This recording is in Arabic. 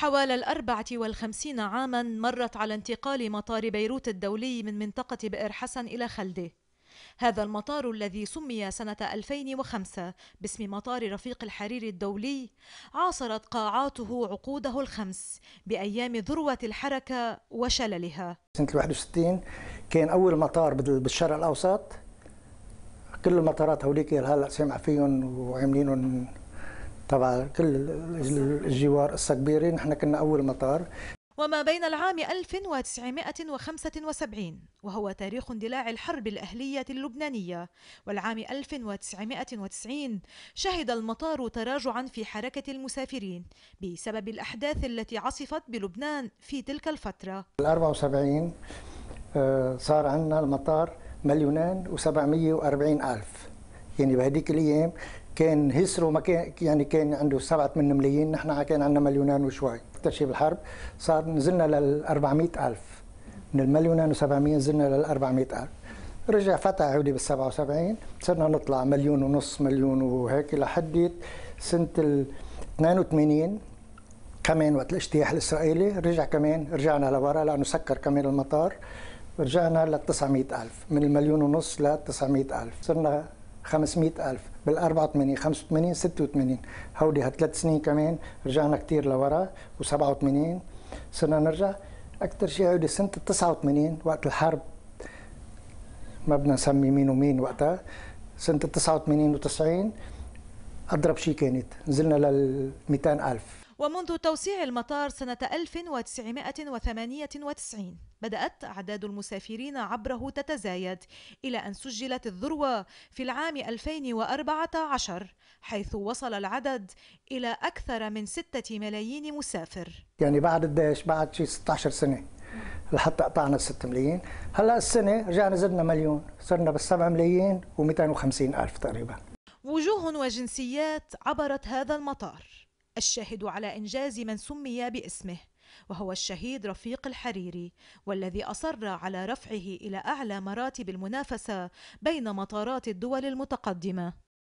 حوالي الأربعة والخمسين عاما مرت على انتقال مطار بيروت الدولي من منطقة بئر حسن إلى خلده هذا المطار الذي سمي سنة 2005 باسم مطار رفيق الحريري الدولي عاصرت قاعاته عقوده الخمس بأيام ذروة الحركة وشللها سنة 61 كان أول مطار بالشرق الأوسط كل المطارات هوليك هلا سامع فيهم وعاملينهم طبعا كل الجوار الصقبيري نحن كنا أول مطار وما بين العام 1975 وهو تاريخ اندلاع الحرب الأهلية اللبنانية والعام 1990 شهد المطار تراجعا في حركة المسافرين بسبب الأحداث التي عصفت بلبنان في تلك الفترة ال 74 آه، صار عندنا المطار مليونان و740 ألف يعني بهذيك الأيام كان هسرو ما كان يعني كان عنده سبعة 8 ملايين نحن كان عندنا مليونين وشوي اكثر شيء بالحرب صار نزلنا لل 400 ألف من المليونين و700 نزلنا لل 400 ألف رجع فتح عودي بال 77 صرنا نطلع مليون ونص مليون وهيك لحد سنة ال 82 كمان وقت الاجتياح الإسرائيلي رجع كمان رجعنا لورا لأنه سكر كمان المطار رجعنا لل 900 ألف من المليون ونص ل 900 ألف صرنا 500000 بال 84 85 86 هودي هالثلاث سنين كمان رجعنا كثير لورا و87 صرنا نرجع اكثر شيء هودي سنه 89 وقت الحرب ما بدنا نسمي مين ومين وقتها سنه 89 و90 اضرب شيء كانت نزلنا لل 200000 ومنذ توسيع المطار سنة 1998 بدأت أعداد المسافرين عبره تتزايد إلى أن سجلت الذروة في العام 2014 حيث وصل العدد إلى أكثر من 6 ملايين مسافر يعني بعد قديش بعد شي 16 سنة لحتى قطعنا ال 6 ملايين هلا السنة رجعنا زدنا مليون صرنا بال 7 ملايين و250 ألف تقريبا وجوه وجنسيات عبرت هذا المطار الشاهد على إنجاز من سمي باسمه وهو الشهيد رفيق الحريري والذي أصر على رفعه إلى أعلى مراتب المنافسة بين مطارات الدول المتقدمة